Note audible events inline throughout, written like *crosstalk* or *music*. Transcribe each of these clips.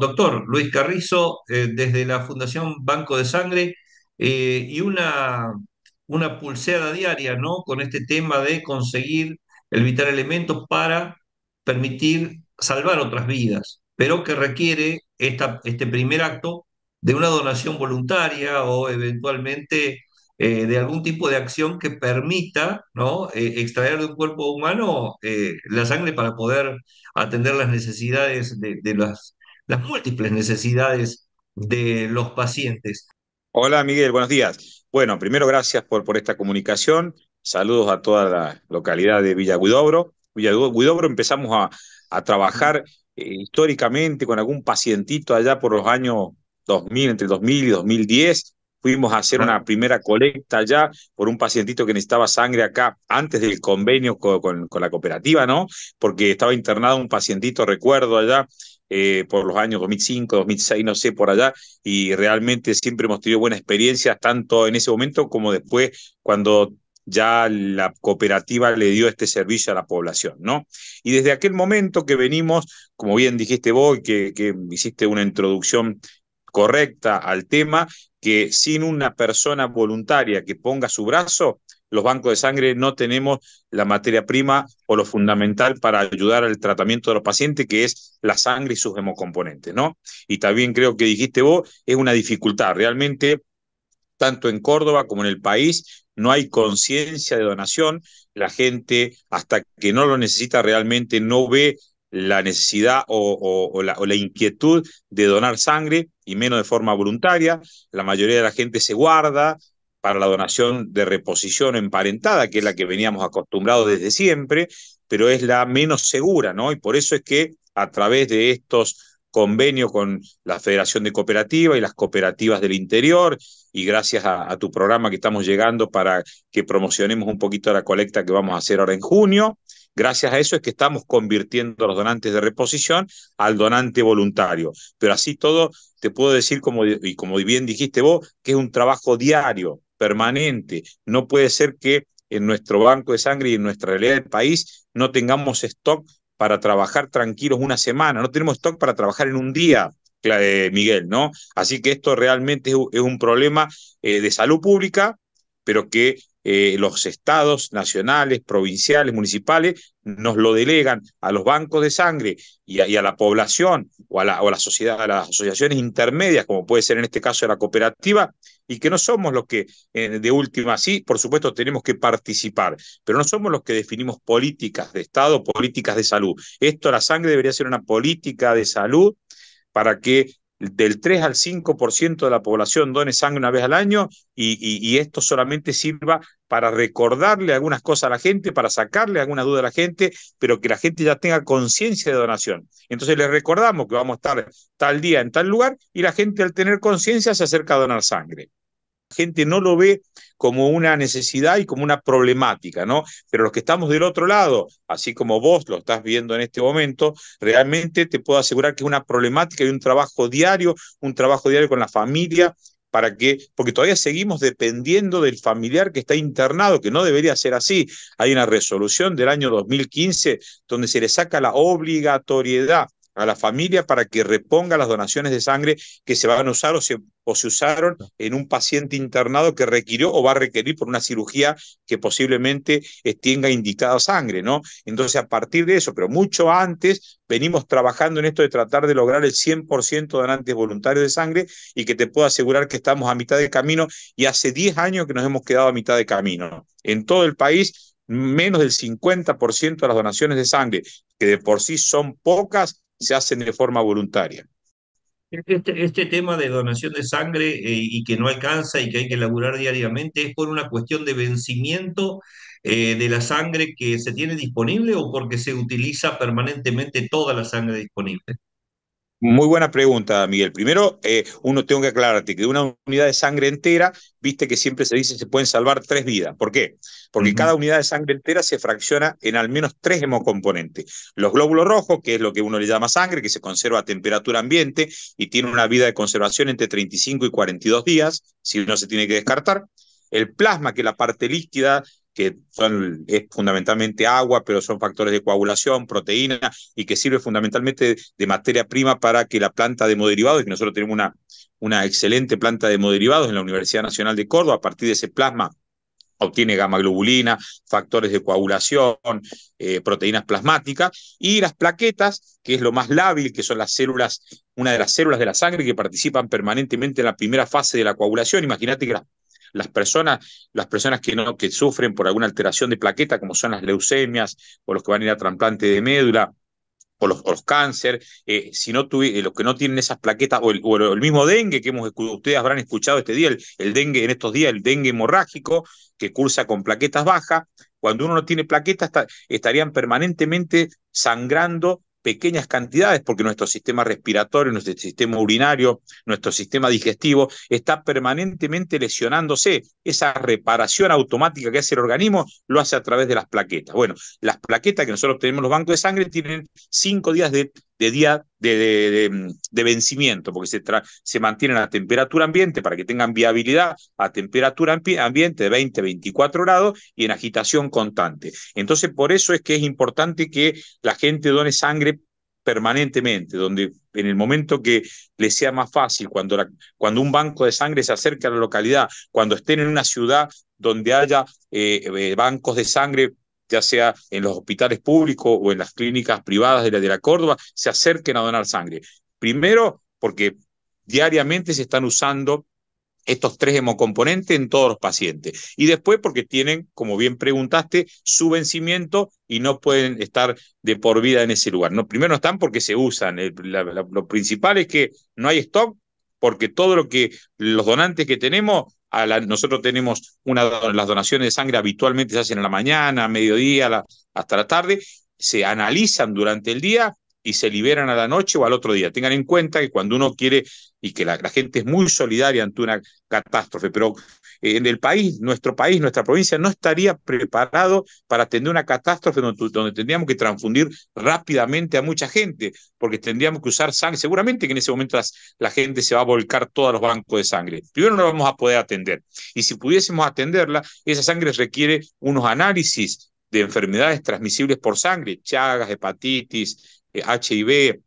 doctor Luis Carrizo, eh, desde la Fundación Banco de Sangre, eh, y una, una pulseada diaria, ¿no? Con este tema de conseguir el vital elemento para permitir salvar otras vidas, pero que requiere esta, este primer acto de una donación voluntaria o eventualmente eh, de algún tipo de acción que permita ¿no? extraer de un cuerpo humano la sangre para poder atender las necesidades de, de, las, las múltiples necesidades de los pacientes. Hola Miguel, buenos días. Bueno, primero gracias por, por esta comunicación. Saludos a toda la localidad de Villa Guidobro. Villa Guidobro empezamos a, trabajar eh, históricamente con algún pacientito allá por los años 2000, entre 2000 y 2010 fuimos a hacer una primera colecta ya por un pacientito que necesitaba sangre acá antes del convenio con, la cooperativa, ¿no? Porque estaba internado un pacientito, recuerdo, allá eh, por los años 2005, 2006, no sé, por allá, y realmente siempre hemos tenido buenas experiencias, tanto en ese momento como después, cuando ya la cooperativa le dio este servicio a la población, ¿no? Y desde aquel momento que venimos, como bien dijiste vos, que, que hiciste una introducción correcta al tema, que sin una persona voluntaria que ponga su brazo, los bancos de sangre no tenemos la materia prima o lo fundamental para ayudar al tratamiento de los pacientes, que es la sangre y sus hemocomponentes, ¿no? Y también creo que dijiste vos, es una dificultad. Realmente, tanto en Córdoba como en el país, no hay conciencia de donación. La gente, hasta que no lo necesita realmente, no ve la necesidad o, la, inquietud de donar sangre y menos de forma voluntaria. La mayoría de la gente se guarda para la donación de reposición emparentada, que es la que veníamos acostumbrados desde siempre, pero es la menos segura, ¿no? Y por eso es que a través de estos convenios con la Federación de Cooperativas y las cooperativas del interior, y gracias a tu programa que estamos llegando para que promocionemos un poquito la colecta que vamos a hacer ahora en junio, Gracias a eso es que estamos convirtiendo a los donantes de reposición al donante voluntario. Pero así todo, te puedo decir, como, y como bien dijiste vos, que es un trabajo diario, permanente. No puede ser que en nuestro banco de sangre y en nuestra realidad del país no tengamos stock para trabajar tranquilos una semana, no tenemos stock para trabajar en un día, eh, Miguel, ¿no? Así que esto realmente es un problema eh, de salud pública, pero que eh, los estados nacionales, provinciales, municipales, nos lo delegan a los bancos de sangre y a, la población o a la, sociedad, a las asociaciones intermedias, como puede ser en este caso la cooperativa, y que no somos los que, eh, de última, sí, por supuesto tenemos que participar, pero no somos los que definimos políticas de Estado, políticas de salud. Esto, la sangre debería ser una política de salud para que del 3 al 5% de la población done sangre una vez al año y, esto solamente sirva para recordarle algunas cosas a la gente, para sacarle alguna duda a la gente, pero que la gente ya tenga conciencia de donación. Entonces le recordamos que vamos a estar tal día en tal lugar y la gente al tener conciencia se acerca a donar sangre gente no lo ve como una necesidad y como una problemática, ¿no? Pero los que estamos del otro lado, así como vos lo estás viendo en este momento, realmente te puedo asegurar que es una problemática y un trabajo diario, un trabajo diario con la familia, para que, porque todavía seguimos dependiendo del familiar que está internado, que no debería ser así. Hay una resolución del año 2015 donde se le saca la obligatoriedad a la familia para que reponga las donaciones de sangre que se van a usar o se o se usaron en un paciente internado que requirió o va a requerir por una cirugía que posiblemente tenga indicada sangre, ¿no? Entonces, a partir de eso, pero mucho antes, venimos trabajando en esto de tratar de lograr el 100% de donantes voluntarios de sangre y que te puedo asegurar que estamos a mitad de camino y hace 10 años que nos hemos quedado a mitad de camino. En todo el país, menos del 50% de las donaciones de sangre, que de por sí son pocas, se hacen de forma voluntaria. Este, este, tema de donación de sangre eh, y que no alcanza y que hay que elaborar diariamente es por una cuestión de vencimiento eh, de la sangre que se tiene disponible o porque se utiliza permanentemente toda la sangre disponible. Muy buena pregunta, Miguel. Primero, eh, uno tengo que aclararte que de una unidad de sangre entera, viste que siempre se dice se pueden salvar tres vidas. ¿Por qué? Porque cada unidad de sangre entera se fracciona en al menos tres hemocomponentes. Los glóbulos rojos, que es lo que uno le llama sangre, que se conserva a temperatura ambiente y tiene una vida de conservación entre 35 y 42 días, si no se tiene que descartar. El plasma, que es la parte líquida que son, es fundamentalmente agua, pero son factores de coagulación, proteína, y que sirve fundamentalmente de materia prima para que la planta de hemoderivados, que nosotros tenemos una, una excelente planta de hemoderivados en la Universidad Nacional de Córdoba, a partir de ese plasma obtiene gamma globulina, factores de coagulación, eh, proteínas plasmáticas y las plaquetas, que es lo más lábil, que son las células, una de las células de la sangre que participan permanentemente en la primera fase de la coagulación. Imagínate que las las personas, las personas que, no, que sufren por alguna alteración de plaqueta, como son las leucemias o los que van a ir a trasplante de médula, o los, los, cáncer, eh, si no eh, los que no tienen esas plaquetas, o el, mismo dengue que hemos, ustedes habrán escuchado este día, el, dengue en estos días, el dengue hemorrágico, que cursa con plaquetas bajas, cuando uno no tiene plaquetas estarían permanentemente sangrando pequeñas cantidades, porque nuestro sistema respiratorio, nuestro sistema urinario, nuestro sistema digestivo está permanentemente lesionándose. Esa reparación automática que hace el organismo lo hace a través de las plaquetas. Bueno, las plaquetas que nosotros obtenemos los bancos de sangre tienen cinco días de de día de, de, mm, vencimiento, porque se, se mantienen a temperatura ambiente para que tengan viabilidad a temperatura ambiente de 20, 24 grados y en agitación constante. Entonces, por eso es que es importante que la gente done sangre permanentemente, donde en el momento que le sea más fácil, cuando, cuando un banco de sangre se acerque a la localidad, cuando estén en una ciudad donde haya eh, eh, bancos de sangre ya sea en los hospitales públicos o en las clínicas privadas de la, de la Córdoba, se acerquen a donar sangre. Primero, porque diariamente se están usando estos tres hemocomponentes en todos los pacientes. Y después porque tienen, como bien preguntaste, su vencimiento y no pueden estar de por vida en ese lugar. No, primero están porque se usan. lo principal es que no hay stock porque todo lo que los donantes que tenemos nosotros tenemos una, las donaciones de sangre habitualmente se hacen en la mañana, a mediodía, hasta la tarde, se analizan durante el día y se liberan a la noche o al otro día. Tengan en cuenta que cuando uno quiere y que la, gente es muy solidaria ante una catástrofe, pero eh, en el país, nuestro país, nuestra provincia no estaría preparado para atender una catástrofe donde, tendríamos que transfundir rápidamente a mucha gente, porque tendríamos que usar sangre. Seguramente que en ese momento la gente se va a volcar todos los bancos de sangre. Primero no vamos a poder atender. Y si pudiésemos atenderla, esa sangre requiere unos análisis de enfermedades transmisibles por sangre, chagas, hepatitis, HIV, eh,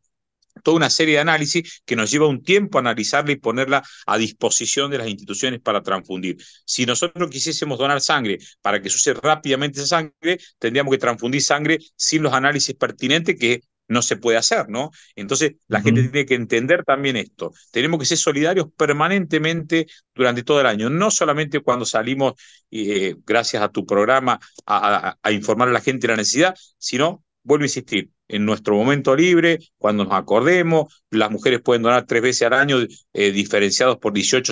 toda una serie de análisis que nos lleva un tiempo analizarla y ponerla a disposición de las instituciones para transfundir. Si nosotros quisiésemos donar sangre para que suceda rápidamente esa sangre, tendríamos que transfundir sangre sin los análisis pertinentes que no se puede hacer, ¿no? Entonces, la gente tiene que entender también esto. Tenemos que ser solidarios permanentemente durante todo el año, no solamente cuando salimos, eh, gracias a tu programa, a, a informar a la gente de la necesidad, sino, vuelvo a insistir, en nuestro momento libre, cuando nos acordemos. Las mujeres pueden donar tres veces al año, eh, diferenciados por 18,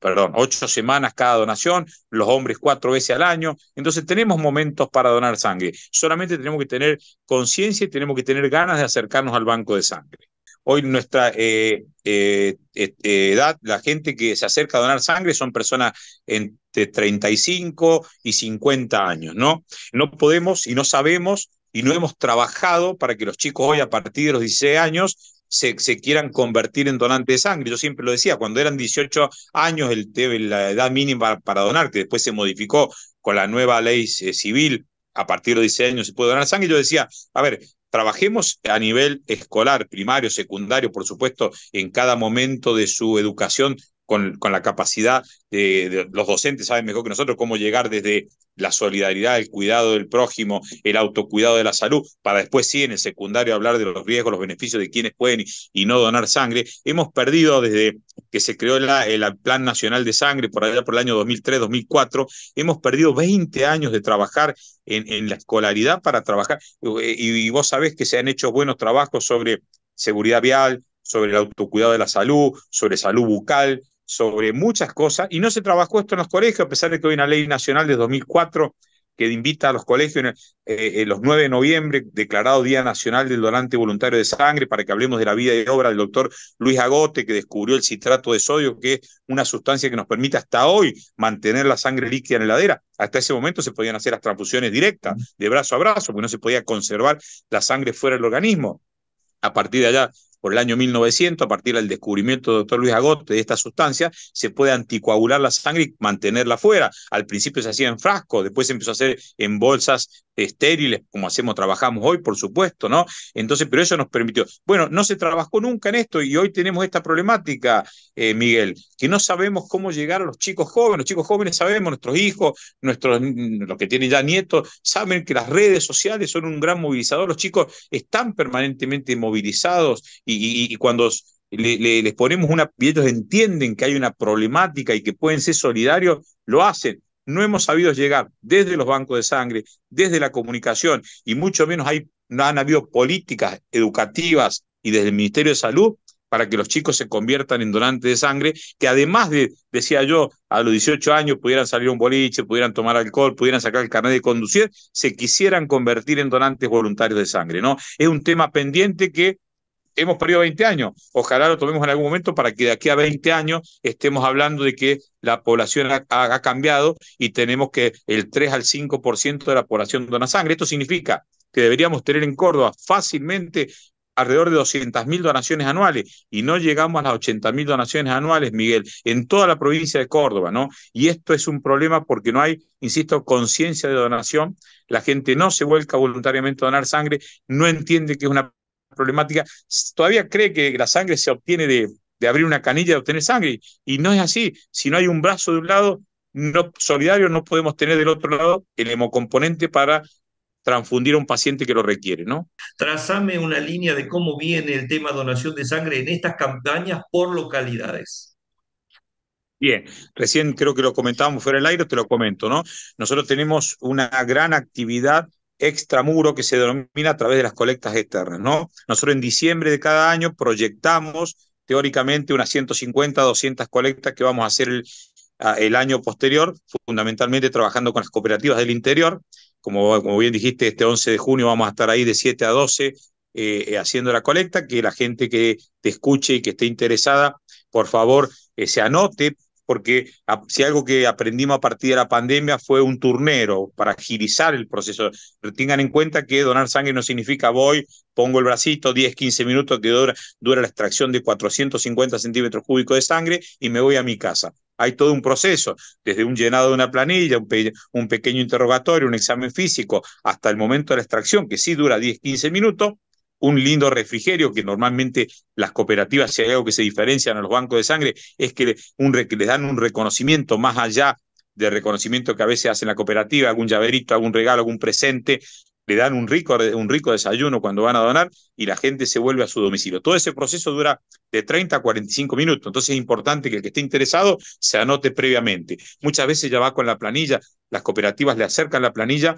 perdón, ocho semanas cada donación, los hombres cuatro veces al año. Entonces tenemos momentos para donar sangre. Solamente tenemos que tener conciencia y tenemos que tener ganas de acercarnos al banco de sangre. Hoy nuestra eh, eh, edad, la gente que se acerca a donar sangre son personas entre 35 y 50 años, ¿no? No podemos y no sabemos y no hemos trabajado para que los chicos hoy a partir de los 16 años se, quieran convertir en donantes de sangre. Yo siempre lo decía, cuando eran 18 años el, la edad mínima para donar, que después se modificó con la nueva ley eh, civil, a partir de los 16 años se puede donar sangre, yo decía, a ver, trabajemos a nivel escolar, primario, secundario, por supuesto, en cada momento de su educación con, la capacidad de, los docentes, saben mejor que nosotros cómo llegar desde la solidaridad, el cuidado del prójimo, el autocuidado de la salud, para después sí en el secundario hablar de los riesgos, los beneficios de quienes pueden y, no donar sangre. Hemos perdido desde que se creó la, el Plan Nacional de Sangre por allá por el año 2003-2004, hemos perdido 20 años de trabajar en, en la escolaridad para trabajar, y, y vos sabés que se han hecho buenos trabajos sobre seguridad vial, sobre el autocuidado de la salud, sobre salud bucal, sobre muchas cosas y no se trabajó esto en los colegios, a pesar de que hay una ley nacional de 2004 que invita a los colegios en, eh, eh, los 9 de noviembre, declarado Día Nacional del Donante Voluntario de Sangre, para que hablemos de la vida y obra del doctor Luis Agote, que descubrió el citrato de sodio, que es una sustancia que nos permite hasta hoy mantener la sangre líquida en la heladera. Hasta ese momento se podían hacer las transfusiones directas, de brazo a brazo, porque no se podía conservar la sangre fuera del organismo. A partir de allá por el año 1900, a partir del descubrimiento del doctor Luis Agote de esta sustancia, se puede anticoagular la sangre y mantenerla fuera. Al principio se hacía en frasco, después se empezó a hacer en bolsas estériles, como hacemos, trabajamos hoy, por supuesto, ¿no? Entonces, pero eso nos permitió. Bueno, no se trabajó nunca en esto y hoy tenemos esta problemática, eh, Miguel, que no sabemos cómo llegar a los chicos jóvenes. Los chicos jóvenes sabemos, nuestros hijos, nuestros, mm, los que tienen ya nietos, saben que las redes sociales son un gran movilizador. Los chicos están permanentemente movilizados y, cuando les ponemos una, y ellos entienden que hay una problemática y que pueden ser solidarios, lo hacen no hemos sabido llegar desde los bancos de sangre, desde la comunicación, y mucho menos hay, no han habido políticas educativas y desde el Ministerio de Salud para que los chicos se conviertan en donantes de sangre, que además de, decía yo, a los 18 años pudieran salir un boliche, pudieran tomar alcohol, pudieran sacar el carnet de conducir, se quisieran convertir en donantes voluntarios de sangre, ¿no? Es un tema pendiente que hemos perdido 20 años. Ojalá lo tomemos en algún momento para que de aquí a 20 años estemos hablando de que la población ha, cambiado y tenemos que el 3 al 5% de la población dona sangre. Esto significa que deberíamos tener en Córdoba fácilmente alrededor de 200.000 donaciones anuales y no llegamos a las 80.000 donaciones anuales, Miguel, en toda la provincia de Córdoba, ¿no? Y esto es un problema porque no hay, insisto, conciencia de donación, la gente no se vuelca voluntariamente a donar sangre, no entiende que es una problemática, todavía cree que la sangre se obtiene de, abrir una canilla de obtener sangre. Y no es así. Si no hay un brazo de un lado no, solidario, no podemos tener del otro lado el hemocomponente para transfundir a un paciente que lo requiere, ¿no? Trazame una línea de cómo viene el tema donación de sangre en estas campañas por localidades. Bien, recién creo que lo comentábamos fuera del aire, te lo comento, ¿no? Nosotros tenemos una gran actividad extramuro que se denomina a través de las colectas externas. ¿no? Nosotros en diciembre de cada año proyectamos teóricamente unas 150, 200 colectas que vamos a hacer el, año posterior, fundamentalmente trabajando con las cooperativas del interior. Como, como bien dijiste, este 11 de junio vamos a estar ahí de 7 a 12 eh, eh, haciendo la colecta, que la gente que te escuche y que esté interesada, por favor, eh, se anote porque si algo que aprendimos a partir de la pandemia fue un turnero para agilizar el proceso. tengan en cuenta que donar sangre no significa voy, pongo el bracito, 10, 15 minutos que dura, la extracción de 450 centímetros cúbicos de sangre y me voy a mi casa. Hay todo un proceso, desde un llenado de una planilla, un, un pequeño interrogatorio, un examen físico, hasta el momento de la extracción, que sí dura 10, 15 minutos, un lindo refrigerio, que normalmente las cooperativas, si hay algo que se diferencian a los bancos de sangre, es que, un, les dan un reconocimiento más allá del reconocimiento que a veces hacen la cooperativa, algún llaverito, algún regalo, algún presente, le dan un rico, un rico desayuno cuando van a donar y la gente se vuelve a su domicilio. Todo ese proceso dura de 30 a 45 minutos, entonces es importante que el que esté interesado se anote previamente. Muchas veces ya va con la planilla, las cooperativas le acercan la planilla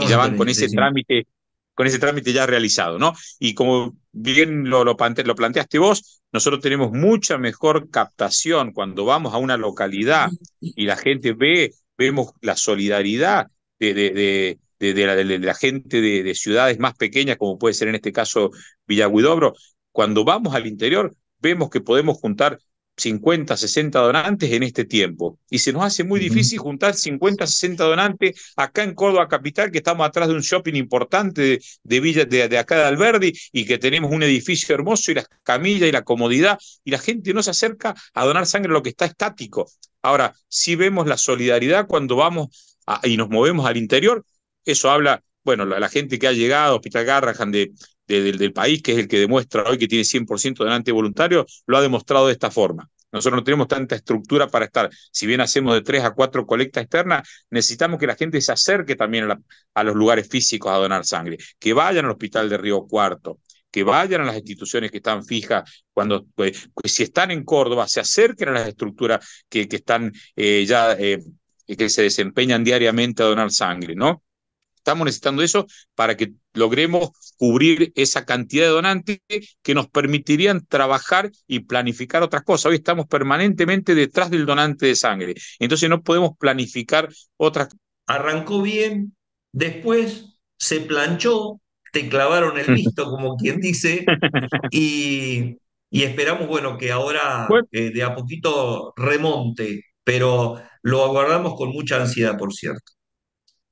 y ya van con ese trámite con ese trámite ya realizado, ¿no? Y como bien lo, lo, planteaste vos, nosotros tenemos mucha mejor captación cuando vamos a una localidad y la gente ve, vemos la solidaridad de, de, la, la, gente de, ciudades más pequeñas, como puede ser en este caso Villaguidobro. Cuando vamos al interior, vemos que podemos juntar 50, 60 donantes en este tiempo. Y se nos hace muy difícil juntar 50, 60 donantes acá en Córdoba Capital, que estamos atrás de un shopping importante de, Villa, de, acá de Alberdi, y que tenemos un edificio hermoso y las camillas y la comodidad, y la gente no se acerca a donar sangre a lo que está estático. Ahora, si vemos la solidaridad cuando vamos y nos movemos al interior, eso habla bueno, la, gente que ha llegado, Hospital Garrahan de, del, país, que es el que demuestra hoy que tiene 100% donante voluntario, lo ha demostrado de esta forma. Nosotros no tenemos tanta estructura para estar. Si bien hacemos de tres a cuatro colectas externas, necesitamos que la gente se acerque también a, los lugares físicos a donar sangre, que vayan al hospital de Río Cuarto, que vayan a las instituciones que están fijas, cuando pues, pues, si están en Córdoba, se acerquen a las estructuras que, que están eh, ya eh, que se desempeñan diariamente a donar sangre, ¿no? Estamos necesitando eso para que logremos cubrir esa cantidad de donantes que nos permitirían trabajar y planificar otras cosas. Hoy estamos permanentemente detrás del donante de sangre, entonces no podemos planificar otras. cosas. Arrancó bien, después se planchó, te clavaron el visto, *laughs* como quien dice, y, y esperamos, bueno, que ahora eh, de a poquito remonte, pero lo aguardamos con mucha ansiedad, por cierto.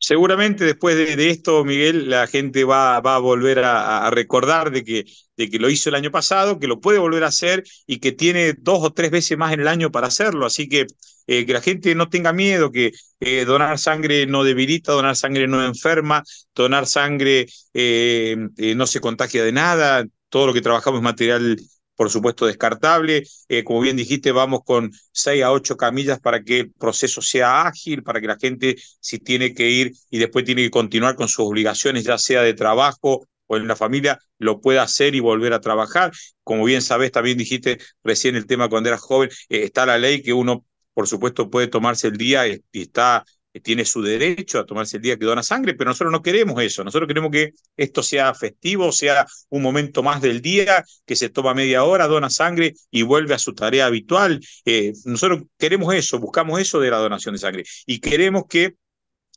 Seguramente después de, esto, Miguel, la gente va, va a volver a, recordar de que, de que lo hizo el año pasado, que lo puede volver a hacer y que tiene dos o tres veces más en el año para hacerlo. Así que eh, que la gente no tenga miedo, que eh, donar sangre no debilita, donar sangre no enferma, donar sangre eh, no se contagia de nada, todo lo que trabajamos es material por supuesto, descartable. Eh, como bien dijiste, vamos con seis a ocho camillas para que el proceso sea ágil, para que la gente, si tiene que ir y después tiene que continuar con sus obligaciones, ya sea de trabajo o en la familia, lo pueda hacer y volver a trabajar. Como bien sabes, también dijiste recién el tema cuando eras joven, eh, está la ley que uno, por supuesto, puede tomarse el día eh, y está eh, tiene su derecho a tomarse el día que dona sangre, pero nosotros no queremos eso. Nosotros queremos que esto sea festivo, sea un momento más del día, que se toma media hora, dona sangre y vuelve a su tarea habitual. Eh, nosotros queremos eso, buscamos eso de la donación de sangre y queremos que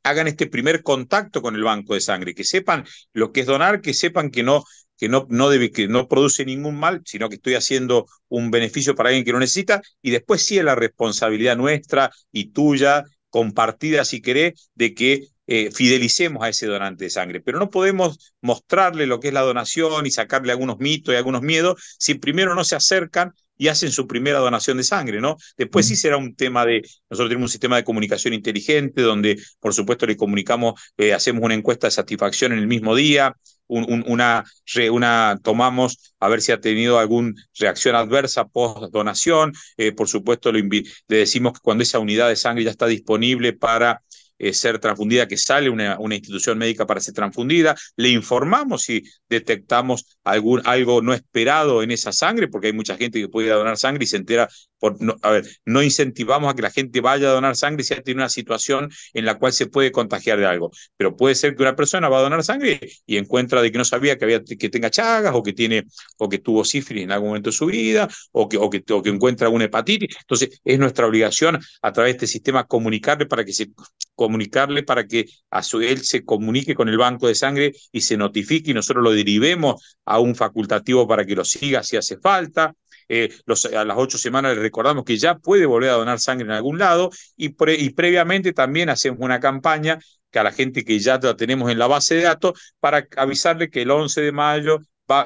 hagan este primer contacto con el banco de sangre, que sepan lo que es donar, que sepan que no que no, debe, que no produce ningún mal, sino que estoy haciendo un beneficio para alguien que lo necesita, y después sí es la responsabilidad nuestra y tuya compartida, si querés, de que eh, fidelicemos a ese donante de sangre. Pero no podemos mostrarle lo que es la donación y sacarle algunos mitos y algunos miedos si primero no se acercan y hacen su primera donación de sangre, ¿no? Después sí será un tema de, nosotros tenemos un sistema de comunicación inteligente donde, por supuesto, le comunicamos, eh, hacemos una encuesta de satisfacción en el mismo día, una, tomamos a ver si ha tenido alguna reacción adversa post donación. Eh, por supuesto, le decimos que cuando esa unidad de sangre ya está disponible para eh, ser transfundida, que sale una, una, institución médica para ser transfundida. Le informamos si detectamos algún, algo no esperado en esa sangre, porque hay mucha gente que puede donar sangre y se entera. Por, no, a ver, no incentivamos a que la gente vaya a donar sangre si ya tiene una situación en la cual se puede contagiar de algo. Pero puede ser que una persona va a donar sangre y encuentra de que no sabía que, había, que tenga chagas o que, tiene, o que tuvo sífilis en algún momento de su vida o que, o que, o que encuentra una hepatitis. Entonces, es nuestra obligación a través de este sistema comunicarle para que se comunicarle para que a su, él se comunique con el banco de sangre y se notifique y nosotros lo derivemos a un facultativo para que lo siga si hace falta. Eh, a las ocho semanas le recordamos que ya puede volver a donar sangre en algún lado y, y previamente también hacemos una campaña que a la gente que ya la tenemos en la base de datos para avisarle que el 11 de mayo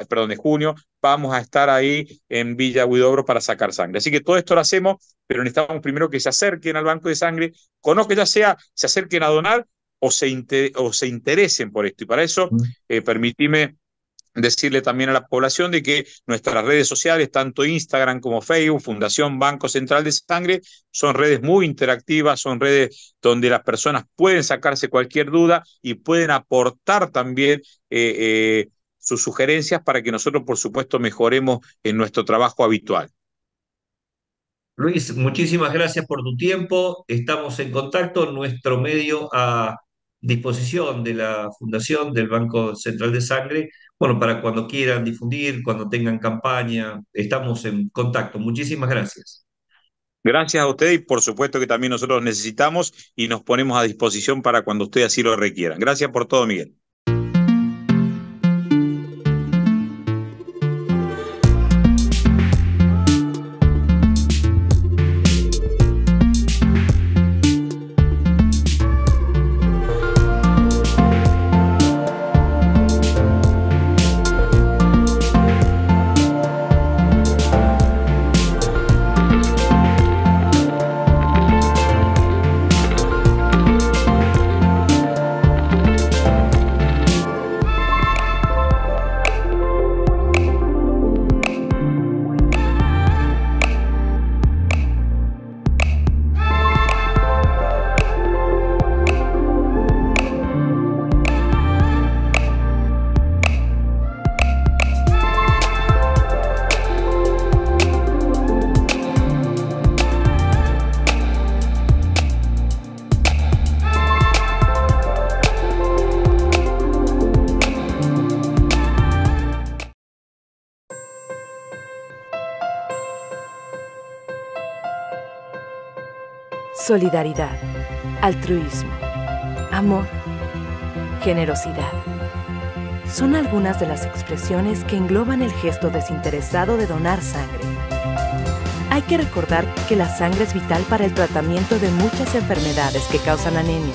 perdón, de junio, vamos a estar ahí en Villa Huidobro para sacar sangre. Así que todo esto lo hacemos, pero necesitamos primero que se acerquen al banco de sangre, que ya sea, se acerquen a donar o se, o se interesen por esto. Y para eso, mm. eh, decirle también a la población de que nuestras redes sociales, tanto Instagram como Facebook, Fundación Banco Central de Sangre, son redes muy interactivas, son redes donde las personas pueden sacarse cualquier duda y pueden aportar también eh, eh, sus sugerencias para que nosotros, por supuesto, mejoremos en nuestro trabajo habitual. Luis, muchísimas gracias por tu tiempo. Estamos en contacto, nuestro medio a disposición de la Fundación del Banco Central de Sangre, bueno, para cuando quieran difundir, cuando tengan campaña, estamos en contacto. Muchísimas gracias. Gracias a usted y por supuesto que también nosotros necesitamos y nos ponemos a disposición para cuando usted así lo requiera. Gracias por todo, Miguel. solidaridad, altruismo, amor, generosidad. Son algunas de las expresiones que engloban el gesto desinteresado de donar sangre. Hay que recordar que la sangre es vital para el tratamiento de muchas enfermedades que causan anemia,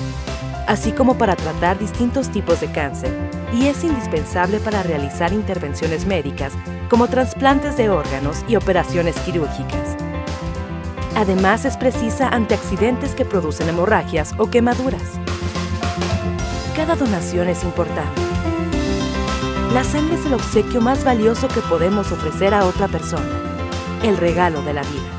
así como para tratar distintos tipos de cáncer, y es indispensable para realizar intervenciones médicas como trasplantes de órganos y operaciones quirúrgicas. Además es precisa ante accidentes que producen hemorragias o quemaduras. Cada donación es importante. La sangre es el obsequio más valioso que podemos ofrecer a otra persona, el regalo de la vida.